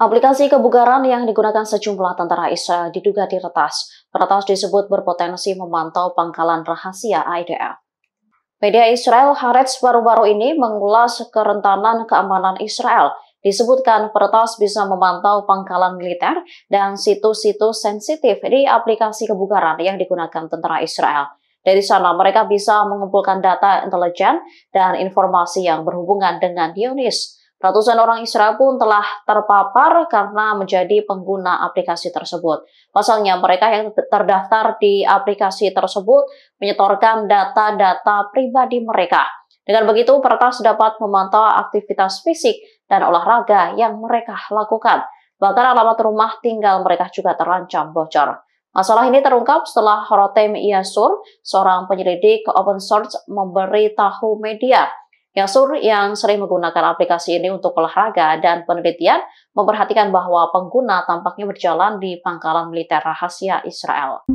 Aplikasi kebugaran yang digunakan sejumlah tentara Israel diduga diretas. Peretas disebut berpotensi memantau pangkalan rahasia IDF. Media Israel Haaretz baru-baru ini mengulas kerentanan keamanan Israel. Disebutkan peretas bisa memantau pangkalan militer dan situs-situs sensitif di aplikasi kebugaran yang digunakan tentara Israel. Dari sana mereka bisa mengumpulkan data intelijen dan informasi yang berhubungan dengan Dionis. Ratusan orang Israel pun telah terpapar karena menjadi pengguna aplikasi tersebut. Pasalnya, mereka yang terdaftar di aplikasi tersebut menyetorkan data-data pribadi mereka. Dengan begitu, peretas dapat memantau aktivitas fisik dan olahraga yang mereka lakukan. Bahkan alamat rumah tinggal mereka juga terancam bocor. Masalah ini terungkap setelah Rotem Yasur, seorang penyelidik open source, memberitahu media yang, sur, yang sering menggunakan aplikasi ini untuk olahraga dan penelitian memperhatikan bahwa pengguna tampaknya berjalan di pangkalan militer rahasia Israel.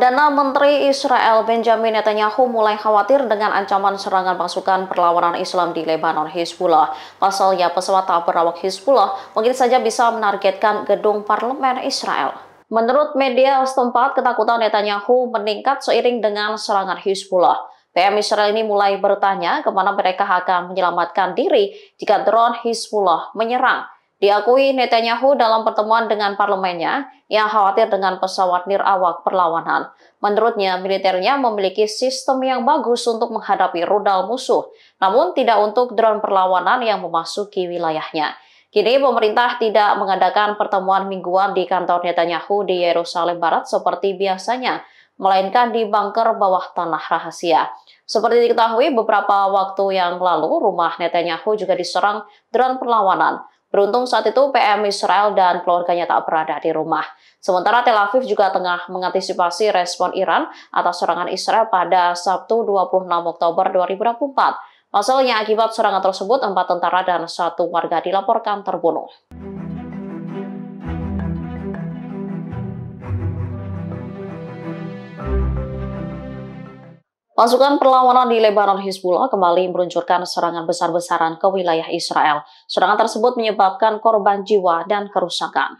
Perdana Menteri Israel Benjamin Netanyahu mulai khawatir dengan ancaman serangan pasukan perlawanan Islam di Lebanon Hizbullah. Pasalnya pesawat tak berawak Hizbullah mungkin saja bisa menargetkan gedung parlemen Israel. Menurut media setempat, ketakutan Netanyahu meningkat seiring dengan serangan Hizbullah. PM Israel ini mulai bertanya kemana mereka akan menyelamatkan diri jika drone Hizbullah menyerang. Diakui Netanyahu dalam pertemuan dengan parlemennya yang khawatir dengan pesawat nirawak perlawanan. Menurutnya, militernya memiliki sistem yang bagus untuk menghadapi rudal musuh, namun tidak untuk drone perlawanan yang memasuki wilayahnya. Kini pemerintah tidak mengadakan pertemuan mingguan di kantor Netanyahu di Yerusalem Barat seperti biasanya, melainkan di bunker bawah tanah rahasia. Seperti diketahui beberapa waktu yang lalu, rumah Netanyahu juga diserang drone perlawanan. Beruntung saat itu PM Israel dan keluarganya tak berada di rumah. Sementara Tel Aviv juga tengah mengantisipasi respon Iran atas serangan Israel pada Sabtu 26 Oktober 2024. Pasalnya akibat serangan tersebut, empat tentara dan satu warga dilaporkan terbunuh. Pasukan perlawanan di Lebanon Hizbullah kembali meluncurkan serangan besar-besaran ke wilayah Israel. Serangan tersebut menyebabkan korban jiwa dan kerusakan.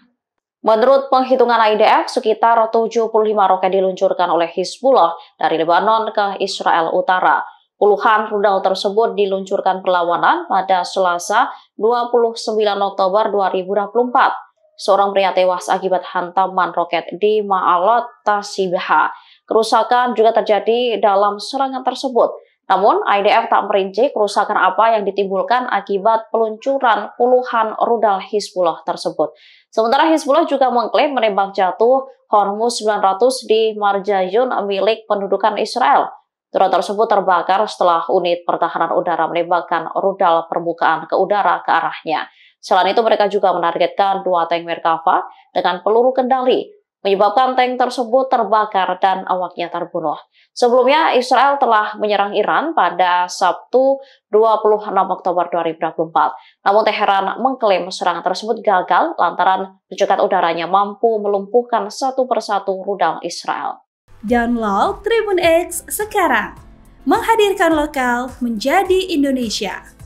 Menurut penghitungan IDF, sekitar 75 roket diluncurkan oleh Hizbullah dari Lebanon ke Israel Utara. Puluhan rudal tersebut diluncurkan perlawanan pada Selasa 29 Oktober 2024. Seorang pria tewas akibat hantaman roket di Ma'alot Tasibha Kerusakan juga terjadi dalam serangan tersebut. Namun, IDF tak merinci kerusakan apa yang ditimbulkan akibat peluncuran puluhan rudal Hizbullah tersebut. Sementara Hizbullah juga mengklaim menembak jatuh Hormuz 900 di Marjayun milik pendudukan Israel. Drone tersebut terbakar setelah unit pertahanan udara menembakkan rudal permukaan ke udara ke arahnya. Selain itu, mereka juga menargetkan dua tank Merkava dengan peluru kendali menyebabkan tank tersebut terbakar dan awaknya terbunuh. Sebelumnya, Israel telah menyerang Iran pada Sabtu 26 Oktober 2024. Namun Teheran mengklaim serangan tersebut gagal lantaran lucukan udaranya mampu melumpuhkan satu persatu rudal Israel. Download Tribun X sekarang, menghadirkan lokal menjadi Indonesia.